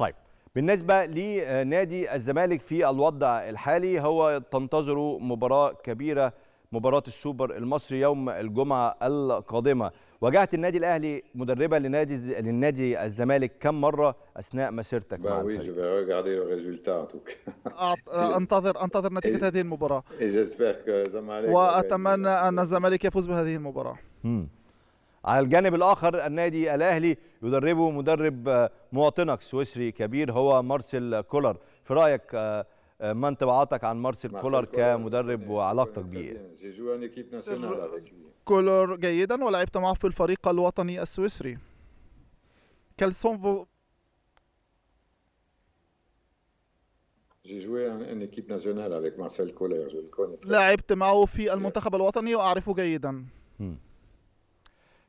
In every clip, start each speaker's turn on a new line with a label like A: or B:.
A: طيب بالنسبة لنادي الزمالك في الوضع الحالي هو تنتظره مباراة كبيرة مباراة السوبر المصري يوم الجمعة القادمة واجهت النادي الأهلي مدربة لنادي للنادي الزمالك كم مرة أثناء مسيرتك مع أنتظر
B: أنتظر نتيجة هذه المباراة
C: وأتمنى
B: أن الزمالك يفوز بهذه المباراة
A: hmm. على الجانب الآخر النادي الأهلي يدربه مدرب آه، مواطنك سويسري كبير هو مارسيل كولر في رأيك آه، آه، ما انطباعاتك عن مارسيل كولر كمدرب يعني وعلاقتك بيه كولر جيدا
B: ولعبت معه في الفريق الوطني السويسري كالسون لعبت معه في المنتخب الوطني واعرفه جيدا hmm.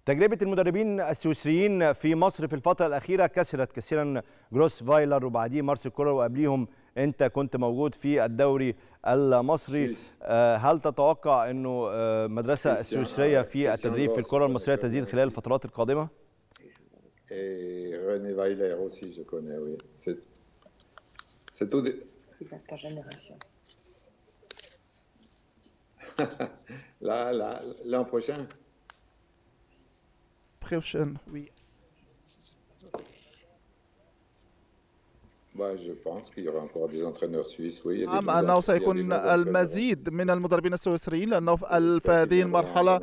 A: تجربة المدربين السويسريين في مصر في الفترة الأخيرة كسرت كثيرا جروس فايلر وبعديه مارسيل كولر وقبليهم أنت كنت موجود في الدوري المصري آه، هل تتوقع أنه آه، مدرسة يعني السويسرية في التدريب في الكرة المصرية تزيد خلال الفترات القادمة؟
C: إيه، لا لا
B: préocean, oui.
C: نعم أنه سيكون المزيد
B: من المدربين السويسريين لأنه في هذه المرحلة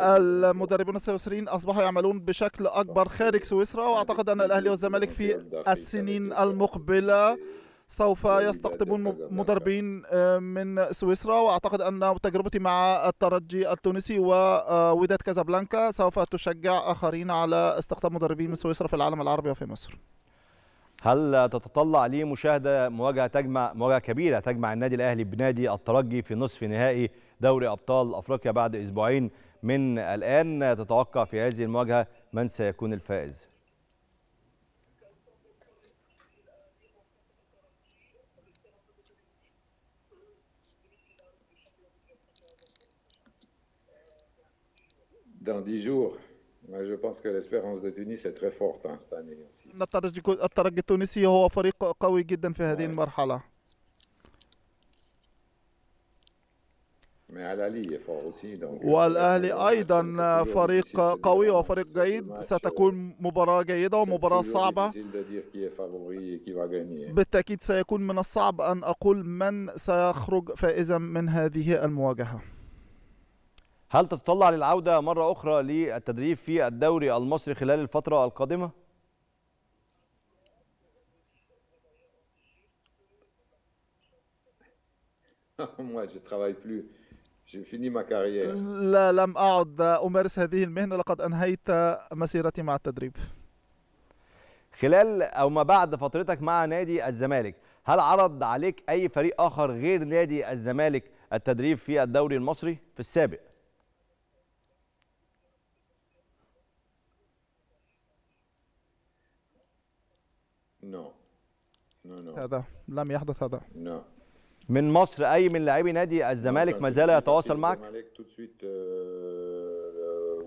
B: المدربون السويسريين أصبحوا يعملون بشكل أكبر خارج سويسرا وأعتقد أن الأهلي والزمالك في السنين المقبلة سوف يستقطب مدربين آه، من سويسرا واعتقد ان تجربتي مع الترجي التونسي ووداد آه، كازابلانكا سوف تشجع اخرين على استقطاب مدربين من سويسرا في العالم العربي وفي
A: مصر. هل تتطلع لمشاهده مواجهه تجمع مواجهه كبيره تجمع النادي الاهلي بنادي الترجي في نصف نهائي دوري ابطال افريقيا بعد اسبوعين من الان تتوقع في هذه المواجهه من سيكون الفائز؟
C: dans 10 jours. Mais je pense que l'espérance de Tunis est très forte hein, cette année aussi.
B: الترجي التونسي هو فريق قوي جدا في هذه المرحلة.
C: Euh, والأهلي أيضا
B: فريق قوي وفريق جيد ستكون مباراة جيدة ومباراة صعبة بالتأكيد سيكون من الصعب أن أقول من سيخرج فائزا من هذه المواجهة
A: هل تتطلع للعودة مرة أخرى للتدريب في الدوري المصري خلال الفترة القادمة؟
B: لا لم أعد أمارس هذه المهنة لقد أنهيت مسيرتي مع التدريب
A: خلال أو ما بعد فترتك مع نادي الزمالك هل عرض عليك أي فريق آخر غير نادي الزمالك التدريب في الدوري المصري في السابق؟
B: نو نو نو هذا لم يحدث هذا نو no.
A: من مصر اي من لاعبي نادي الزمالك ما زال يتواصل معك
C: آه،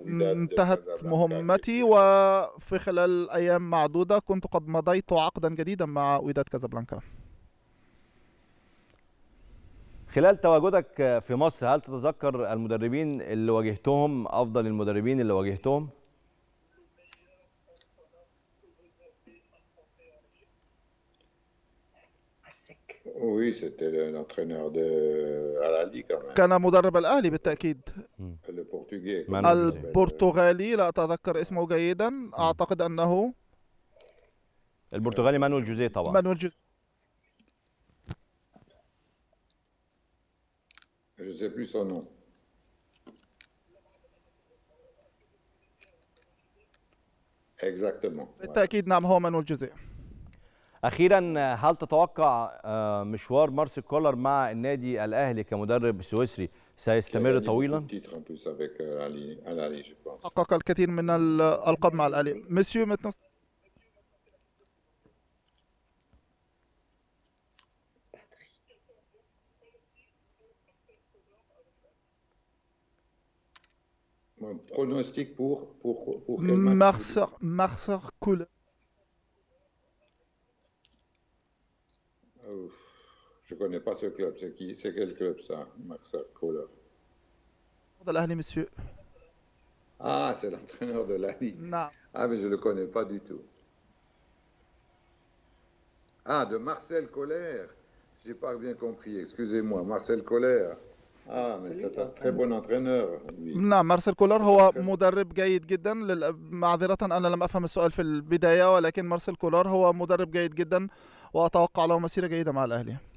B: آه، انتهت مهمتي وفي خلال ايام معدوده كنت قد مضيت عقدا جديدا مع وداد كازابلانكا
A: خلال تواجدك في مصر هل تتذكر المدربين اللي واجهتهم افضل المدربين اللي واجهتهم
C: Oui, c'était l'entraîneur de Al-Ali quand même. كان مدرب
B: الأهلي بالتأكيد.
A: البرتغالي.
B: لا أتذكر اسمه جيدا، أعتقد أنه
A: البرتغالي مانويل جوزيه طبعا. مانويل جوزيه.
C: Je sais plus son nom. Exactement.
B: بالتأكيد نعم هو مانويل جوزيه.
A: اخيرا هل تتوقع آه، مشوار مارسيل كولر مع النادي الاهلي كمدرب سويسري سيستمر طويلا؟
C: حقق
B: euh, الكثير من الالقاب آه، مع الاهلي مسيو متنص
C: مارسيل
B: مارسيل كولر
C: Je ne connais pas ce club. C'est quel club ça, Marcel Collor ah, C'est l'entraîneur de l'Ali. Ah, mais je ne le connais pas du tout. Ah, de Marcel Collor Je n'ai pas bien compris. Excusez-moi, Marcel Collor. Ah, mais c'est un très bon entraîneur.
B: Non, Marcel Collor, est un très bon entraîneur. Je suis un très bon entraîneur. Je suis un très bon entraîneur. Je suis un très bon entraîneur. Je suis un très bon entraîneur. Je suis un très bon entraîneur. Je suis un très bon un très bon entraîneur.